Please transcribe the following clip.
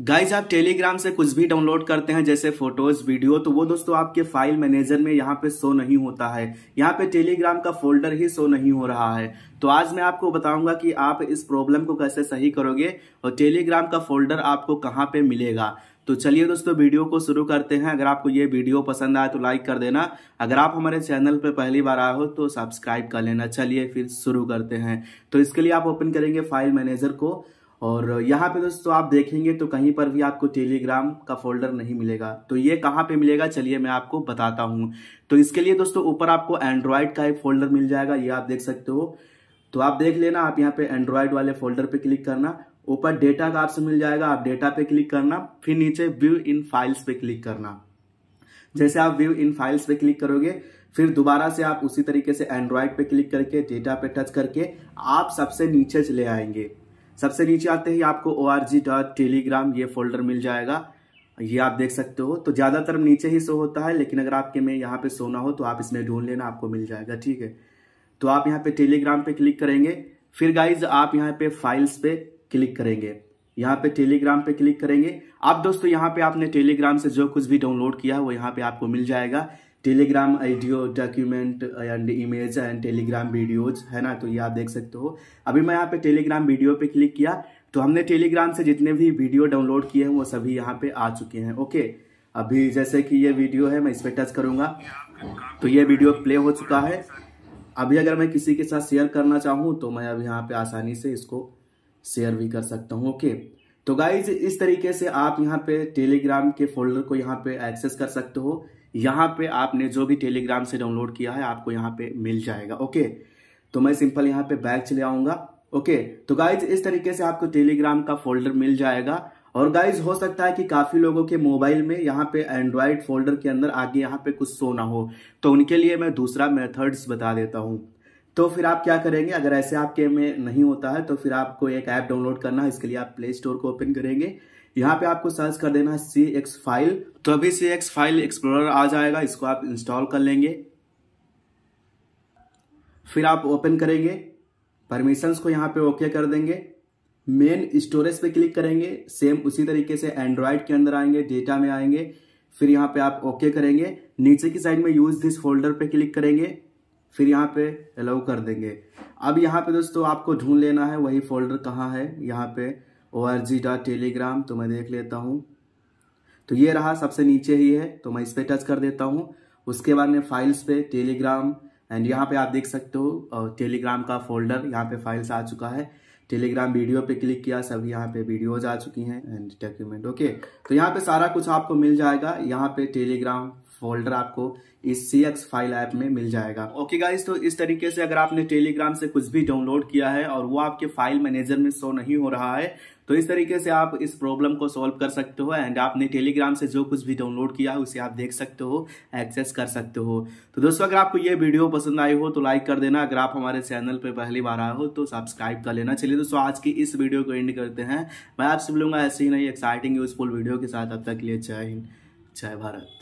guys आप Telegram से कुछ भी डाउनलोड करते हैं जैसे फोटोज वीडियो तो वो दोस्तों आपके फाइल मैनेजर में यहाँ पे शो नहीं होता है यहाँ पे टेलीग्राम का फोल्डर ही शो नहीं हो रहा है तो आज मैं आपको बताऊंगा कि आप इस प्रॉब्लम को कैसे सही करोगे और टेलीग्राम का फोल्डर आपको कहाँ पे मिलेगा तो चलिए दोस्तों वीडियो को शुरू करते हैं अगर आपको ये वीडियो पसंद आए तो लाइक कर देना अगर आप हमारे चैनल पर पहली बार आए हो तो सब्सक्राइब कर लेना चलिए फिर शुरू करते हैं तो इसके लिए आप ओपन करेंगे फाइल मैनेजर को और यहाँ पे दोस्तों आप देखेंगे तो कहीं पर भी आपको टेलीग्राम का फोल्डर नहीं मिलेगा तो ये कहाँ पे मिलेगा चलिए मैं आपको बताता हूँ तो इसके लिए दोस्तों ऊपर आपको एंड्रॉयड का एक फोल्डर मिल जाएगा ये आप देख सकते हो तो आप देख लेना आप यहाँ पे एंड्रॉयड वाले फोल्डर पे क्लिक करना ऊपर डेटा का आपसे मिल जाएगा आप डेटा पे क्लिक करना फिर नीचे व्यू इन फाइल्स पे क्लिक करना जैसे आप व्यू इन फाइल्स पे क्लिक करोगे फिर दोबारा से आप उसी तरीके से एंड्रॉयड पे क्लिक करके डेटा पे टच करके आप सबसे नीचे चले आएंगे सबसे नीचे आते ही आपको ओ डॉट टेलीग्राम ये फोल्डर मिल जाएगा ये आप देख सकते हो तो ज़्यादातर नीचे ही शो होता है लेकिन अगर आपके में यहाँ पे शो ना हो तो आप इसमें ढूंढ लेना आपको मिल जाएगा ठीक है तो आप यहाँ पे टेलीग्राम पे क्लिक करेंगे फिर गाइज आप यहाँ पे फाइल्स पे क्लिक करेंगे यहाँ पे टेलीग्राम पे क्लिक करेंगे आप दोस्तों यहाँ पे आपने टेलीग्राम से जो कुछ भी डाउनलोड किया है वो यहाँ पे आपको मिल जाएगा Telegram audio document and image and Telegram videos है ना तो ये आप देख सकते हो अभी मैं यहाँ पे टेलीग्राम वीडियो पे क्लिक किया तो हमने टेलीग्राम से जितने भी वीडियो डाउनलोड किए हैं वो सभी यहाँ पे आ चुके हैं ओके अभी जैसे कि ये वीडियो है मैं इस पर टच करूँगा तो ये वीडियो प्ले हो चुका है अभी अगर मैं किसी के साथ शेयर करना चाहूँ तो मैं अभी यहाँ पे आसानी से इसको शेयर भी कर सकता हूँ ओके तो गाइज इस तरीके से आप यहाँ पे टेलीग्राम के फोल्डर को यहाँ पे एक्सेस कर सकते हो यहाँ पे आपने जो भी टेलीग्राम से डाउनलोड किया है आपको यहाँ पे मिल जाएगा ओके तो मैं सिंपल यहाँ पे बैग चले आऊंगा ओके तो गाइज इस तरीके से आपको टेलीग्राम का फोल्डर मिल जाएगा और गाइज हो सकता है कि काफी लोगों के मोबाइल में यहाँ पे एंड्रॉयड फोल्डर के अंदर आगे यहाँ पे कुछ सोना ना हो तो उनके लिए मैं दूसरा मेथड्स बता देता हूँ तो फिर आप क्या करेंगे अगर ऐसे आपके में नहीं होता है तो फिर आपको एक ऐप डाउनलोड करना है इसके लिए आप प्ले स्टोर को ओपन करेंगे यहाँ पे आपको सर्च कर देना है सी एक्स फाइल तो अभी सी एक्स फाइल एक्सप्लोरर आ जाएगा इसको आप इंस्टॉल कर लेंगे फिर आप ओपन करेंगे परमिशंस को यहाँ पे ओके कर देंगे मेन स्टोरेज पे क्लिक करेंगे सेम उसी तरीके से एंड्रॉयड के अंदर आएंगे डेटा में आएंगे फिर यहाँ पे आप ओके करेंगे नीचे की साइड में यूज दिस फोल्डर पे क्लिक करेंगे फिर यहाँ पे अलाउ कर देंगे अब यहाँ पे दोस्तों आपको ढूंढ लेना है वही फोल्डर कहाँ है यहाँ पे O R G dot Telegram तो मैं देख लेता हूँ तो ये रहा सबसे नीचे ही है तो मैं इस पर टच कर देता हूँ उसके बाद में फाइल्स पे टेलीग्राम एंड यहाँ पे आप देख सकते हो टेलीग्राम का फोल्डर यहाँ पे फाइल्स आ चुका है टेलीग्राम वीडियो पे क्लिक किया सब यहाँ पे वीडियोज आ चुकी हैं एंड डॉक्यूमेंट ओके तो यहाँ पे सारा कुछ आपको मिल जाएगा यहाँ पे टेलीग्राम फोल्डर आपको इस सी एक्स फाइल ऐप में मिल जाएगा ओके गाइज तो इस तरीके से अगर आपने टेलीग्राम से कुछ भी डाउनलोड किया है और वो आपके फाइल मैनेजर में शो नहीं हो रहा है तो इस तरीके से आप इस प्रॉब्लम को सॉल्व कर सकते हो एंड आपने टेलीग्राम से जो कुछ भी डाउनलोड किया है उसे आप देख सकते हो एक्सेस कर सकते हो तो दोस्तों अगर आपको ये वीडियो पसंद आई हो तो लाइक कर देना अगर आप हमारे चैनल पर पहली बार आए हो तो सब्सक्राइब कर लेना चलिए दोस्तों आज की इस वीडियो को एंड करते हैं मैं आपसे मिलूंगा ऐसी ही नई एक्साइटिंग यूजफुल वीडियो के साथ अब तक लिए जय हिंद जय भारत